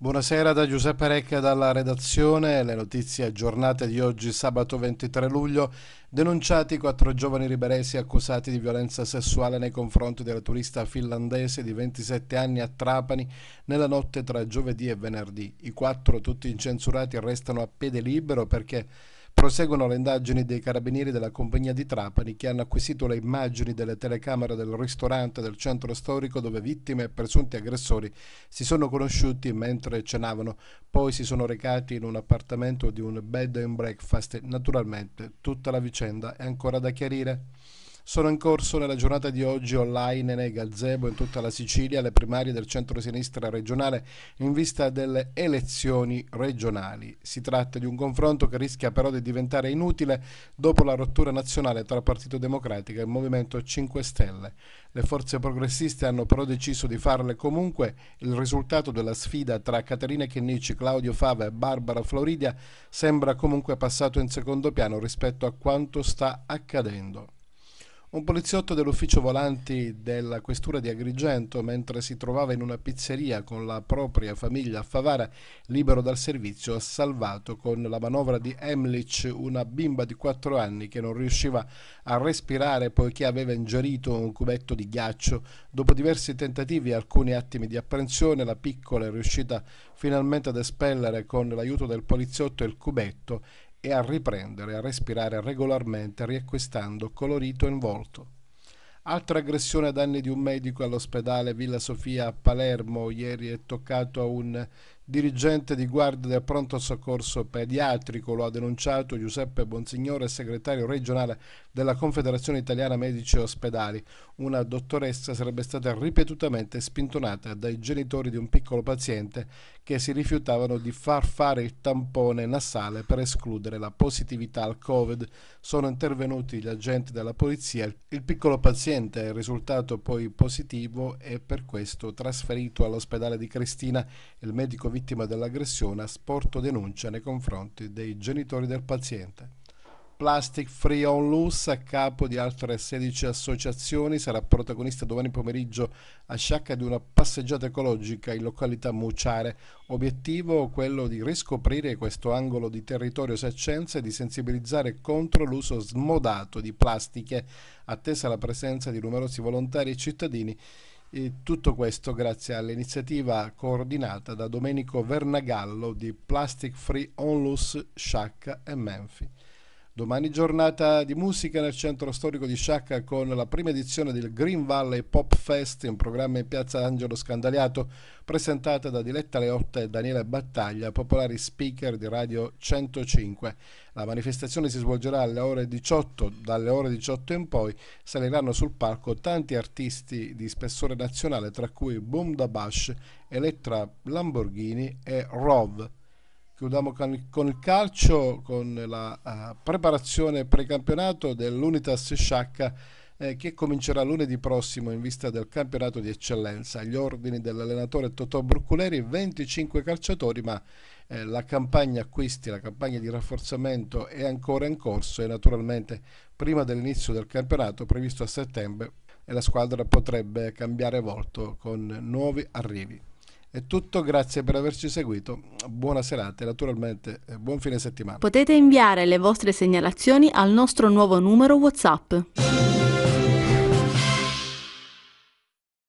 Buonasera da Giuseppe Recca dalla redazione, le notizie aggiornate di oggi sabato 23 luglio, denunciati quattro giovani riberesi accusati di violenza sessuale nei confronti della turista finlandese di 27 anni a Trapani nella notte tra giovedì e venerdì. I quattro, tutti incensurati, restano a piede libero perché Proseguono le indagini dei carabinieri della compagnia di Trapani che hanno acquisito le immagini delle telecamere del ristorante del centro storico dove vittime e presunti aggressori si sono conosciuti mentre cenavano. Poi si sono recati in un appartamento di un bed and breakfast. Naturalmente tutta la vicenda è ancora da chiarire. Sono in corso nella giornata di oggi online nei gazebo in tutta la Sicilia le primarie del centro-sinistra regionale in vista delle elezioni regionali. Si tratta di un confronto che rischia però di diventare inutile dopo la rottura nazionale tra Partito Democratico e Movimento 5 Stelle. Le forze progressiste hanno però deciso di farle comunque. Il risultato della sfida tra Caterina Chinnici, Claudio Fava e Barbara Floridia sembra comunque passato in secondo piano rispetto a quanto sta accadendo. Un poliziotto dell'ufficio volanti della questura di Agrigento, mentre si trovava in una pizzeria con la propria famiglia a Favara, libero dal servizio, ha salvato con la manovra di Emlich una bimba di 4 anni che non riusciva a respirare poiché aveva ingerito un cubetto di ghiaccio. Dopo diversi tentativi e alcuni attimi di apprensione, la piccola è riuscita finalmente ad espellere con l'aiuto del poliziotto il cubetto e a riprendere a respirare regolarmente riacquistando colorito in volto. Altra aggressione a danni di un medico all'ospedale Villa Sofia a Palermo ieri è toccato a un dirigente di guardia del pronto soccorso pediatrico, lo ha denunciato Giuseppe Bonsignore, segretario regionale della Confederazione Italiana Medici e Ospedali. Una dottoressa sarebbe stata ripetutamente spintonata dai genitori di un piccolo paziente che si rifiutavano di far fare il tampone nasale per escludere la positività al Covid. Sono intervenuti gli agenti della polizia. Il piccolo paziente è risultato poi positivo e per questo trasferito all'ospedale di Cristina. Il medico vittima dell'aggressione sporto denuncia nei confronti dei genitori del paziente. Plastic Free On Loose, a capo di altre 16 associazioni, sarà protagonista domani pomeriggio a Sciacca di una passeggiata ecologica in località Muciare. Obiettivo quello di riscoprire questo angolo di territorio saccenza e di sensibilizzare contro l'uso smodato di plastiche, attesa la presenza di numerosi volontari e cittadini e tutto questo grazie all'iniziativa coordinata da Domenico Vernagallo di Plastic Free Onlus, Sciacca e Memphis. Domani giornata di musica nel centro storico di Sciacca con la prima edizione del Green Valley Pop Fest in programma in piazza Angelo Scandaliato, presentata da Diletta Leotta e Daniele Battaglia, popolari speaker di Radio 105. La manifestazione si svolgerà alle ore 18, dalle ore 18 in poi saliranno sul palco tanti artisti di spessore nazionale, tra cui Boom da Bash, Elettra Lamborghini e Rov. Chiudiamo con, con il calcio, con la uh, preparazione precampionato dell'Unitas Sciacca eh, che comincerà lunedì prossimo in vista del campionato di eccellenza. Gli ordini dell'allenatore Totò Brucculeri, 25 calciatori, ma eh, la campagna acquisti, la campagna di rafforzamento è ancora in corso e naturalmente prima dell'inizio del campionato previsto a settembre eh, la squadra potrebbe cambiare volto con nuovi arrivi. È tutto, grazie per averci seguito, buona serata e naturalmente eh, buon fine settimana. Potete inviare le vostre segnalazioni al nostro nuovo numero WhatsApp.